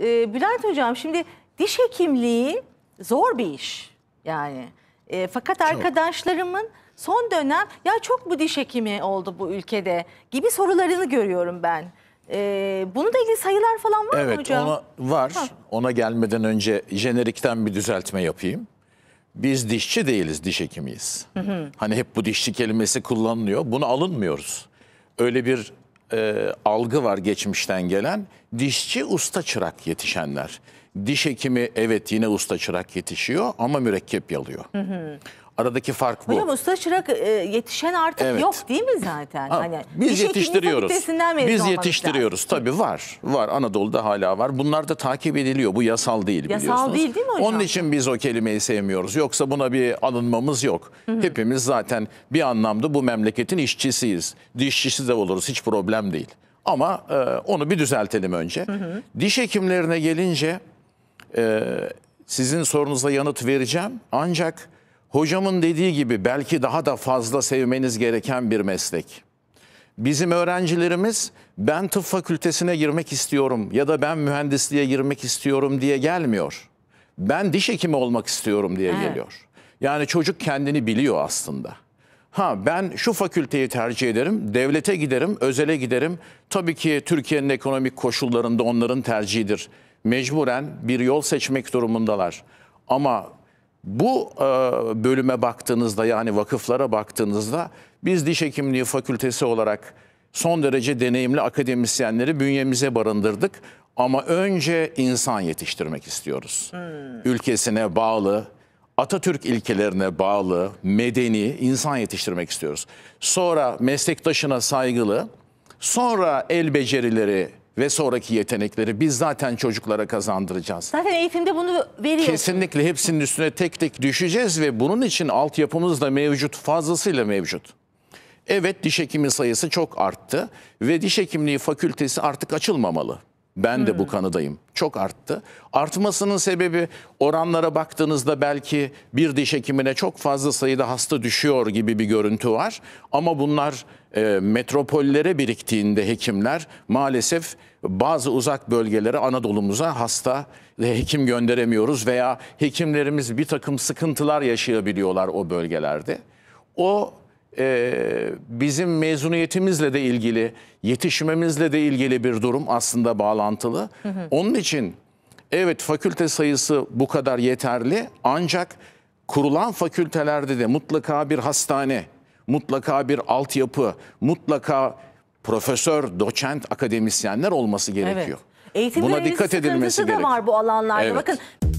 e, Bülent Hocam şimdi diş hekimliği zor bir iş yani. E, fakat çok. arkadaşlarımın son dönem ya çok bu diş hekimi oldu bu ülkede gibi sorularını görüyorum ben. Ee, da ilgili sayılar falan var evet, mı hocam? Evet var. Ha. Ona gelmeden önce jenerikten bir düzeltme yapayım. Biz dişçi değiliz, diş hekimiyiz. Hı hı. Hani hep bu dişçi kelimesi kullanılıyor. Bunu alınmıyoruz. Öyle bir e, algı var geçmişten gelen. Dişçi usta çırak yetişenler. Diş hekimi evet yine usta çırak yetişiyor ama mürekkep yalıyor. Hı hı. Aradaki fark bu. Hocam usta çırak e, yetişen artık evet. yok değil mi zaten? Ha, hani biz yetiştiriyoruz. Biz yetiştiriyoruz. Lazım. Tabii var. Var. Anadolu'da hala var. Bunlar da takip ediliyor. Bu yasal değil yasal biliyorsunuz. Yasal değil değil mi hocam? Onun için biz o kelimeyi sevmiyoruz. Yoksa buna bir alınmamız yok. Hı -hı. Hepimiz zaten bir anlamda bu memleketin işçisiyiz. Dişçisi de oluruz. Hiç problem değil. Ama e, onu bir düzeltelim önce. Hı hı. Diş hekimlerine gelince e, sizin sorunuza yanıt vereceğim. Ancak Hocamın dediği gibi belki daha da fazla sevmeniz gereken bir meslek. Bizim öğrencilerimiz ben tıp fakültesine girmek istiyorum ya da ben mühendisliğe girmek istiyorum diye gelmiyor. Ben diş hekimi olmak istiyorum diye evet. geliyor. Yani çocuk kendini biliyor aslında. Ha ben şu fakülteyi tercih ederim, devlete giderim, özele giderim. Tabii ki Türkiye'nin ekonomik koşullarında onların tercihidir. Mecburen bir yol seçmek durumundalar. Ama bu e, bölüme baktığınızda yani vakıflara baktığınızda biz diş hekimliği fakültesi olarak son derece deneyimli akademisyenleri bünyemize barındırdık. Ama önce insan yetiştirmek istiyoruz. Hmm. Ülkesine bağlı, Atatürk ilkelerine bağlı, medeni insan yetiştirmek istiyoruz. Sonra meslektaşına saygılı, sonra el becerileri ve sonraki yetenekleri biz zaten çocuklara kazandıracağız. Zaten eğitimde bunu veriyoruz. Kesinlikle hepsinin üstüne tek tek düşeceğiz ve bunun için altyapımız da mevcut, fazlasıyla mevcut. Evet diş hekimi sayısı çok arttı ve diş hekimliği fakültesi artık açılmamalı. Ben hmm. de bu hmm. kanıdayım. Çok arttı. Artmasının sebebi oranlara baktığınızda belki bir diş hekimine çok fazla sayıda hasta düşüyor gibi bir görüntü var. Ama bunlar e, metropollere biriktiğinde hekimler maalesef bazı uzak bölgelere Anadolu'muza hasta ve hekim gönderemiyoruz veya hekimlerimiz bir takım sıkıntılar yaşayabiliyorlar o bölgelerde. O e, bizim mezuniyetimizle de ilgili, yetişmemizle de ilgili bir durum aslında bağlantılı. Hı hı. Onun için evet fakülte sayısı bu kadar yeterli ancak kurulan fakültelerde de mutlaka bir hastane, mutlaka bir altyapı, mutlaka profesör, doçent, akademisyenler olması gerekiyor. Evet. Eğitim Buna dikkat edilmesi gerekiyor. var bu alanlarda. Evet. Bakın